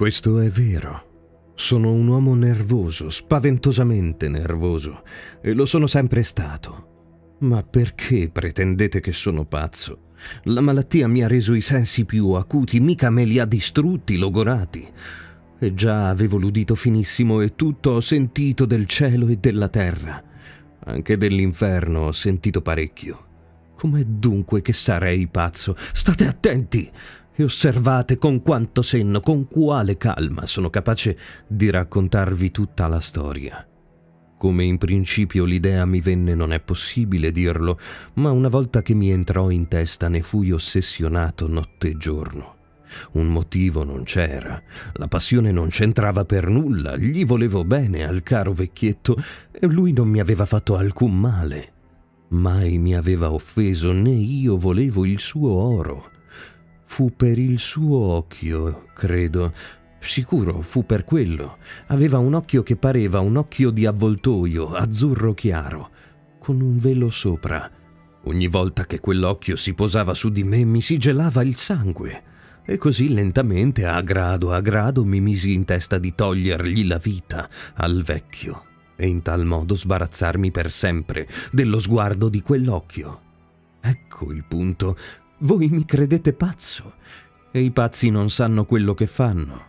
Questo è vero. Sono un uomo nervoso, spaventosamente nervoso, e lo sono sempre stato. Ma perché pretendete che sono pazzo? La malattia mi ha reso i sensi più acuti, mica me li ha distrutti, logorati. E già avevo l'udito finissimo e tutto ho sentito del cielo e della terra. Anche dell'inferno ho sentito parecchio. Com'è dunque che sarei pazzo? State attenti! e osservate con quanto senno, con quale calma sono capace di raccontarvi tutta la storia. Come in principio l'idea mi venne non è possibile dirlo, ma una volta che mi entrò in testa ne fui ossessionato notte e giorno. Un motivo non c'era, la passione non c'entrava per nulla, gli volevo bene al caro vecchietto e lui non mi aveva fatto alcun male. Mai mi aveva offeso né io volevo il suo oro. Fu per il suo occhio, credo. Sicuro, fu per quello. Aveva un occhio che pareva un occhio di avvoltoio, azzurro chiaro, con un velo sopra. Ogni volta che quell'occhio si posava su di me mi si gelava il sangue. E così lentamente, a grado a grado, mi misi in testa di togliergli la vita al vecchio e in tal modo sbarazzarmi per sempre dello sguardo di quell'occhio. Ecco il punto. Voi mi credete pazzo e i pazzi non sanno quello che fanno.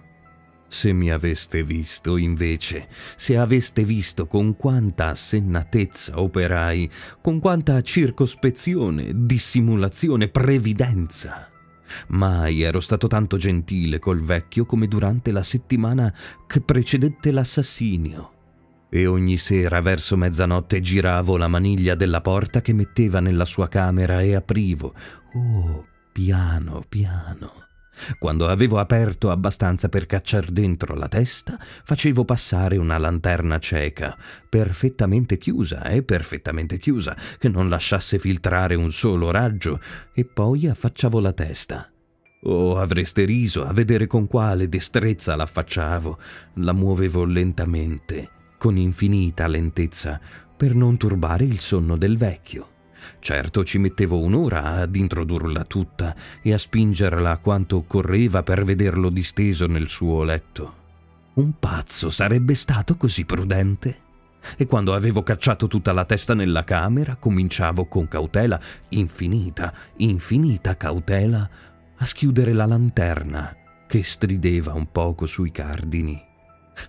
Se mi aveste visto, invece, se aveste visto con quanta assennatezza operai, con quanta circospezione, dissimulazione, previdenza. Mai ero stato tanto gentile col vecchio come durante la settimana che precedette l'assassinio e ogni sera verso mezzanotte giravo la maniglia della porta che metteva nella sua camera e aprivo. Oh, piano, piano. Quando avevo aperto abbastanza per cacciar dentro la testa, facevo passare una lanterna cieca, perfettamente chiusa e eh, perfettamente chiusa, che non lasciasse filtrare un solo raggio, e poi affacciavo la testa. Oh, avreste riso a vedere con quale destrezza l'affacciavo. La muovevo lentamente con infinita lentezza per non turbare il sonno del vecchio. Certo ci mettevo un'ora ad introdurla tutta e a spingerla quanto occorreva per vederlo disteso nel suo letto. Un pazzo sarebbe stato così prudente? E quando avevo cacciato tutta la testa nella camera, cominciavo con cautela, infinita, infinita cautela, a schiudere la lanterna che strideva un poco sui cardini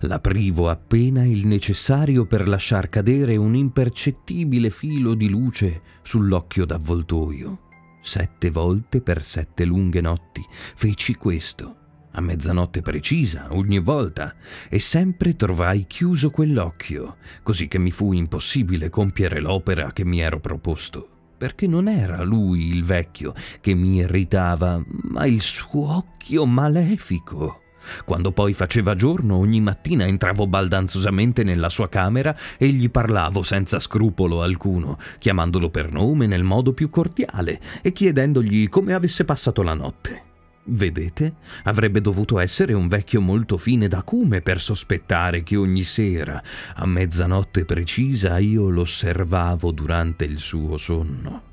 L'aprivo appena il necessario per lasciar cadere un impercettibile filo di luce sull'occhio d'avvoltoio. Sette volte per sette lunghe notti feci questo, a mezzanotte precisa, ogni volta, e sempre trovai chiuso quell'occhio, così che mi fu impossibile compiere l'opera che mi ero proposto, perché non era lui il vecchio che mi irritava, ma il suo occhio malefico quando poi faceva giorno, ogni mattina entravo baldanzosamente nella sua camera e gli parlavo senza scrupolo alcuno, chiamandolo per nome nel modo più cordiale e chiedendogli come avesse passato la notte. Vedete, avrebbe dovuto essere un vecchio molto fine d'acume per sospettare che ogni sera, a mezzanotte precisa, io l'osservavo durante il suo sonno.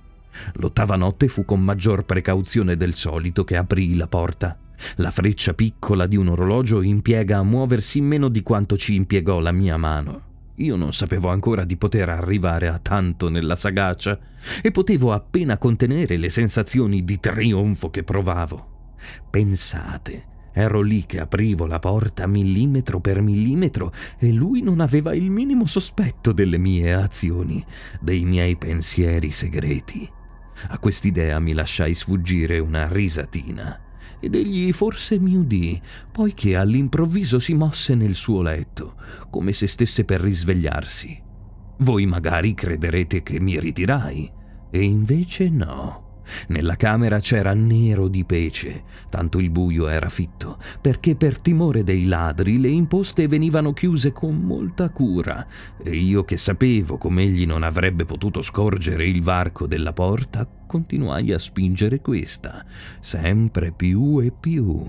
L'ottava notte fu con maggior precauzione del solito che aprì la porta la freccia piccola di un orologio impiega a muoversi meno di quanto ci impiegò la mia mano. Io non sapevo ancora di poter arrivare a tanto nella sagacia e potevo appena contenere le sensazioni di trionfo che provavo. Pensate, ero lì che aprivo la porta millimetro per millimetro e lui non aveva il minimo sospetto delle mie azioni, dei miei pensieri segreti. A quest'idea mi lasciai sfuggire una risatina ed egli forse mi udì, poiché all'improvviso si mosse nel suo letto, come se stesse per risvegliarsi. Voi magari crederete che mi ritirai, e invece no. Nella camera c'era nero di pece, tanto il buio era fitto, perché per timore dei ladri le imposte venivano chiuse con molta cura, e io che sapevo come egli non avrebbe potuto scorgere il varco della porta, continuai a spingere questa, sempre più e più.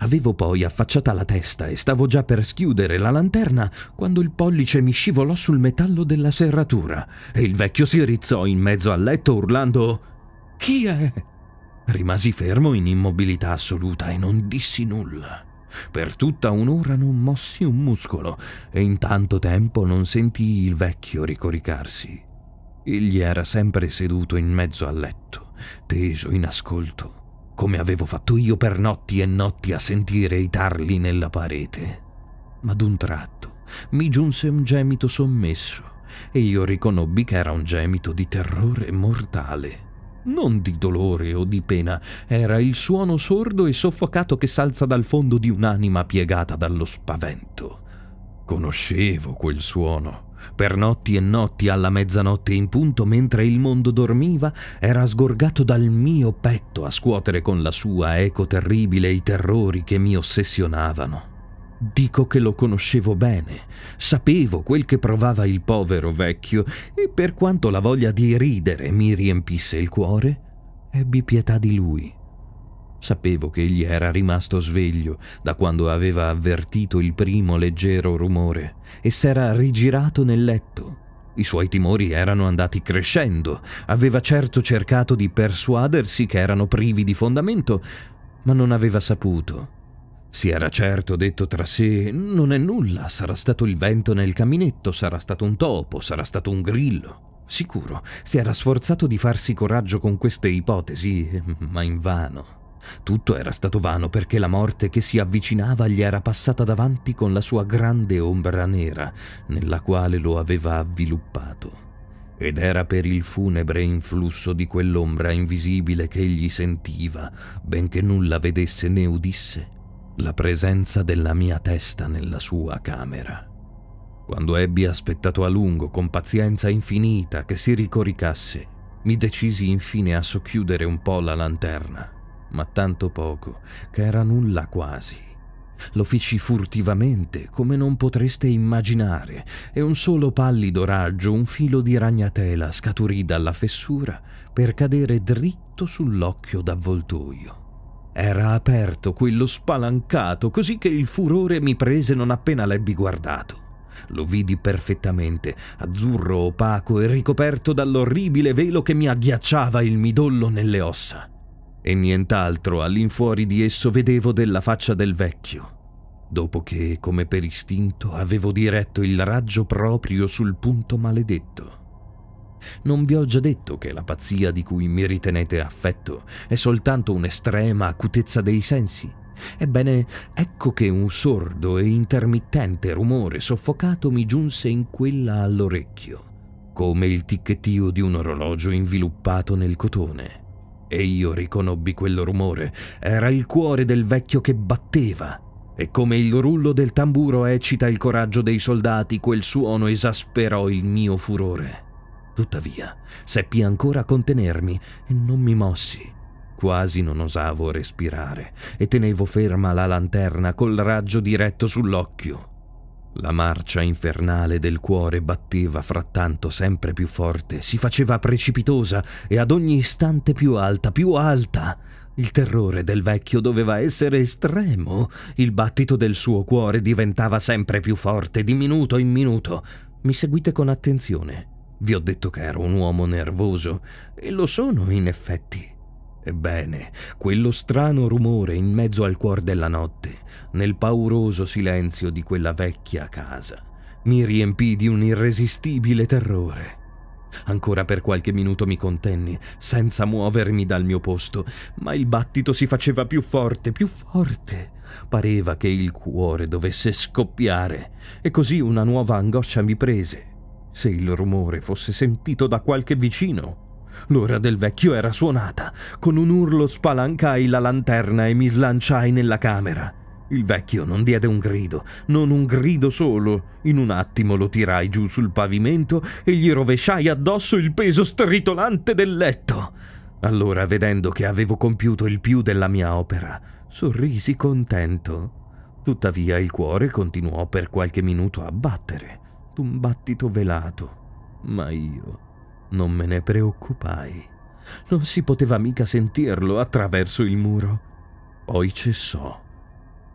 Avevo poi affacciata la testa e stavo già per schiudere la lanterna quando il pollice mi scivolò sul metallo della serratura e il vecchio si rizzò in mezzo al letto urlando chi è? Rimasi fermo in immobilità assoluta e non dissi nulla. Per tutta un'ora non mossi un muscolo e in tanto tempo non sentii il vecchio ricoricarsi. Egli era sempre seduto in mezzo al letto, teso in ascolto, come avevo fatto io per notti e notti a sentire i tarli nella parete. Ma d'un tratto mi giunse un gemito sommesso e io riconobbi che era un gemito di terrore mortale non di dolore o di pena, era il suono sordo e soffocato che s'alza dal fondo di un'anima piegata dallo spavento. Conoscevo quel suono. Per notti e notti alla mezzanotte in punto, mentre il mondo dormiva, era sgorgato dal mio petto a scuotere con la sua eco terribile i terrori che mi ossessionavano. Dico che lo conoscevo bene, sapevo quel che provava il povero vecchio e per quanto la voglia di ridere mi riempisse il cuore, ebbi pietà di lui. Sapevo che egli era rimasto sveglio da quando aveva avvertito il primo leggero rumore e s'era rigirato nel letto. I suoi timori erano andati crescendo, aveva certo cercato di persuadersi che erano privi di fondamento, ma non aveva saputo si era certo detto tra sé, non è nulla, sarà stato il vento nel caminetto, sarà stato un topo, sarà stato un grillo. Sicuro, si era sforzato di farsi coraggio con queste ipotesi, ma invano. Tutto era stato vano perché la morte che si avvicinava gli era passata davanti con la sua grande ombra nera, nella quale lo aveva avviluppato. Ed era per il funebre influsso di quell'ombra invisibile che egli sentiva, benché nulla vedesse né udisse, la presenza della mia testa nella sua camera. Quando ebbi aspettato a lungo, con pazienza infinita, che si ricoricasse, mi decisi infine a socchiudere un po' la lanterna, ma tanto poco, che era nulla quasi. Lo feci furtivamente, come non potreste immaginare, e un solo pallido raggio, un filo di ragnatela scaturì dalla fessura per cadere dritto sull'occhio d'avvoltoio. Era aperto quello spalancato, così che il furore mi prese non appena l'ebbi guardato. Lo vidi perfettamente, azzurro, opaco e ricoperto dall'orribile velo che mi agghiacciava il midollo nelle ossa. E nient'altro all'infuori di esso vedevo della faccia del vecchio, dopo che, come per istinto, avevo diretto il raggio proprio sul punto maledetto. Non vi ho già detto che la pazzia di cui mi ritenete affetto è soltanto un'estrema acutezza dei sensi? Ebbene, ecco che un sordo e intermittente rumore soffocato mi giunse in quella all'orecchio, come il ticchettio di un orologio inviluppato nel cotone. E io riconobbi quel rumore, era il cuore del vecchio che batteva. E come il rullo del tamburo eccita il coraggio dei soldati, quel suono esasperò il mio furore. Tuttavia, seppi ancora contenermi e non mi mossi. Quasi non osavo respirare e tenevo ferma la lanterna col raggio diretto sull'occhio. La marcia infernale del cuore batteva frattanto sempre più forte, si faceva precipitosa e ad ogni istante più alta, più alta. Il terrore del vecchio doveva essere estremo. Il battito del suo cuore diventava sempre più forte, di minuto in minuto. Mi seguite con attenzione. Vi ho detto che ero un uomo nervoso, e lo sono in effetti. Ebbene, quello strano rumore in mezzo al cuor della notte, nel pauroso silenzio di quella vecchia casa, mi riempì di un irresistibile terrore. Ancora per qualche minuto mi contenni, senza muovermi dal mio posto, ma il battito si faceva più forte, più forte. Pareva che il cuore dovesse scoppiare, e così una nuova angoscia mi prese. Se il rumore fosse sentito da qualche vicino. L'ora del vecchio era suonata. Con un urlo spalancai la lanterna e mi slanciai nella camera. Il vecchio non diede un grido, non un grido solo. In un attimo lo tirai giù sul pavimento e gli rovesciai addosso il peso stritolante del letto. Allora, vedendo che avevo compiuto il più della mia opera, sorrisi contento. Tuttavia il cuore continuò per qualche minuto a battere fatto un battito velato, ma io non me ne preoccupai. Non si poteva mica sentirlo attraverso il muro. Poi cessò.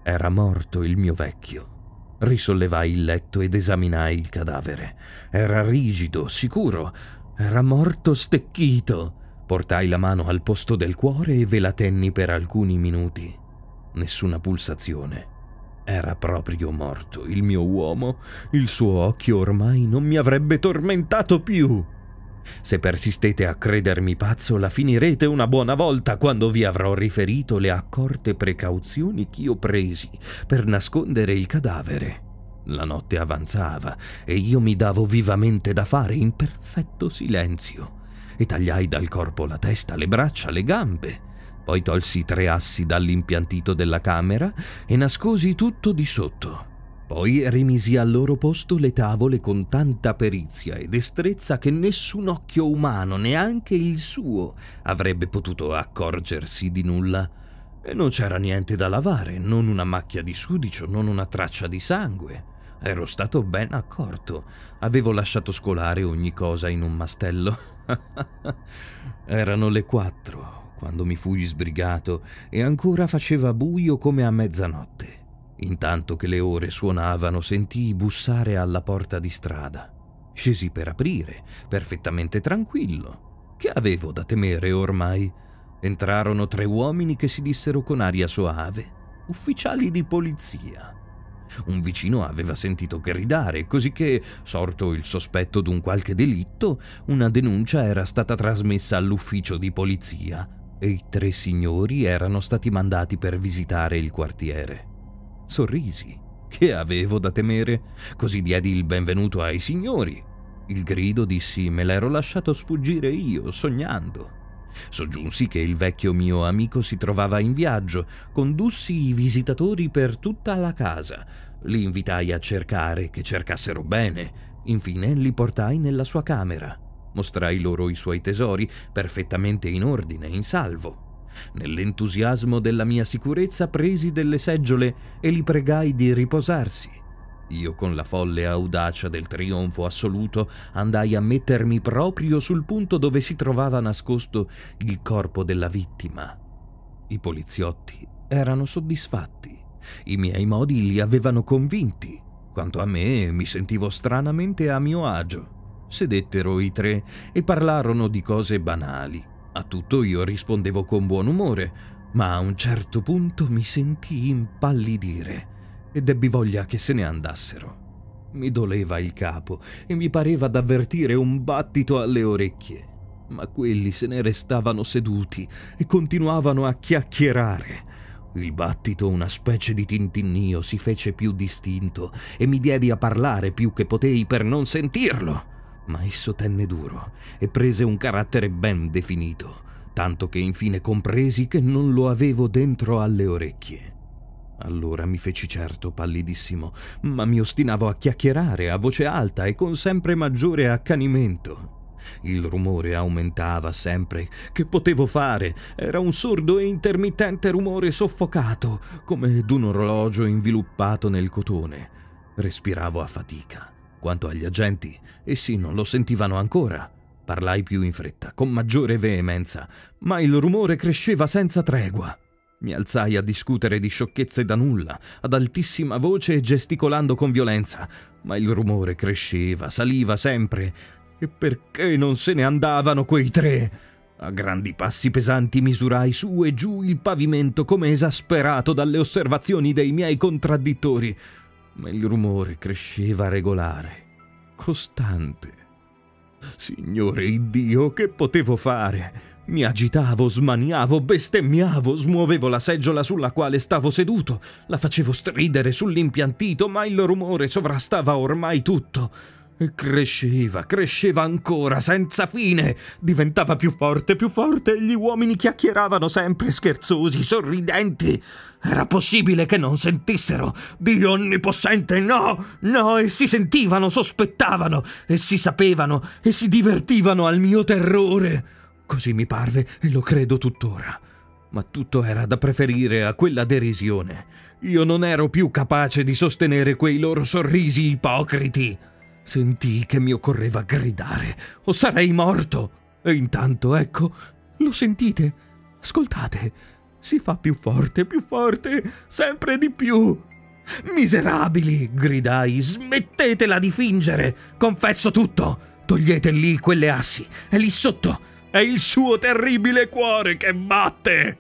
Era morto il mio vecchio. Risollevai il letto ed esaminai il cadavere. Era rigido, sicuro. Era morto stecchito. Portai la mano al posto del cuore e ve la tenni per alcuni minuti. Nessuna pulsazione. Era proprio morto il mio uomo, il suo occhio ormai non mi avrebbe tormentato più. Se persistete a credermi pazzo, la finirete una buona volta quando vi avrò riferito le accorte precauzioni che io presi per nascondere il cadavere. La notte avanzava e io mi davo vivamente da fare in perfetto silenzio e tagliai dal corpo la testa, le braccia, le gambe. Poi tolsi i tre assi dall'impiantito della camera e nascosi tutto di sotto. Poi rimisi al loro posto le tavole con tanta perizia e destrezza che nessun occhio umano, neanche il suo, avrebbe potuto accorgersi di nulla. E non c'era niente da lavare, non una macchia di sudicio, non una traccia di sangue. Ero stato ben accorto. Avevo lasciato scolare ogni cosa in un mastello. Erano le quattro, quando mi fui sbrigato e ancora faceva buio come a mezzanotte. Intanto che le ore suonavano sentii bussare alla porta di strada. Scesi per aprire, perfettamente tranquillo. Che avevo da temere ormai? Entrarono tre uomini che si dissero con aria soave, ufficiali di polizia. Un vicino aveva sentito gridare, cosicché, sorto il sospetto d'un qualche delitto, una denuncia era stata trasmessa all'ufficio di polizia e i tre signori erano stati mandati per visitare il quartiere. Sorrisi. Che avevo da temere? Così diedi il benvenuto ai signori. Il grido dissi me l'ero lasciato sfuggire io, sognando. Soggiunsi che il vecchio mio amico si trovava in viaggio, condussi i visitatori per tutta la casa, li invitai a cercare che cercassero bene, infine li portai nella sua camera. Mostrai loro i suoi tesori, perfettamente in ordine, in salvo. Nell'entusiasmo della mia sicurezza presi delle seggiole e li pregai di riposarsi. Io con la folle audacia del trionfo assoluto andai a mettermi proprio sul punto dove si trovava nascosto il corpo della vittima. I poliziotti erano soddisfatti. I miei modi li avevano convinti. Quanto a me, mi sentivo stranamente a mio agio sedettero i tre e parlarono di cose banali. A tutto io rispondevo con buon umore, ma a un certo punto mi sentii impallidire ed ebbi voglia che se ne andassero. Mi doleva il capo e mi pareva d'avvertire un battito alle orecchie, ma quelli se ne restavano seduti e continuavano a chiacchierare. Il battito, una specie di tintinnio, si fece più distinto e mi diedi a parlare più che potei per non sentirlo ma esso tenne duro e prese un carattere ben definito, tanto che infine compresi che non lo avevo dentro alle orecchie. Allora mi feci certo pallidissimo, ma mi ostinavo a chiacchierare a voce alta e con sempre maggiore accanimento. Il rumore aumentava sempre. Che potevo fare? Era un sordo e intermittente rumore soffocato, come d'un orologio inviluppato nel cotone. Respiravo a fatica. Quanto agli agenti, essi non lo sentivano ancora. Parlai più in fretta, con maggiore veemenza, ma il rumore cresceva senza tregua. Mi alzai a discutere di sciocchezze da nulla, ad altissima voce e gesticolando con violenza, ma il rumore cresceva, saliva sempre. E perché non se ne andavano quei tre? A grandi passi pesanti misurai su e giù il pavimento come esasperato dalle osservazioni dei miei contraddittori ma il rumore cresceva regolare, costante. Signore Dio, che potevo fare? Mi agitavo, smaniavo, bestemmiavo, smuovevo la seggiola sulla quale stavo seduto, la facevo stridere sull'impiantito, ma il rumore sovrastava ormai tutto. E Cresceva, cresceva ancora, senza fine. Diventava più forte, più forte e gli uomini chiacchieravano sempre scherzosi, sorridenti. Era possibile che non sentissero. Dio onnipossente, no, no, e si sentivano, sospettavano, e si sapevano, e si divertivano al mio terrore. Così mi parve e lo credo tuttora. Ma tutto era da preferire a quella derisione. Io non ero più capace di sostenere quei loro sorrisi ipocriti. Sentii che mi occorreva gridare o sarei morto. E intanto, ecco, lo sentite? Ascoltate, si fa più forte, più forte, sempre di più. Miserabili, gridai, smettetela di fingere. Confesso tutto. Togliete lì quelle assi, è lì sotto. È il suo terribile cuore che batte.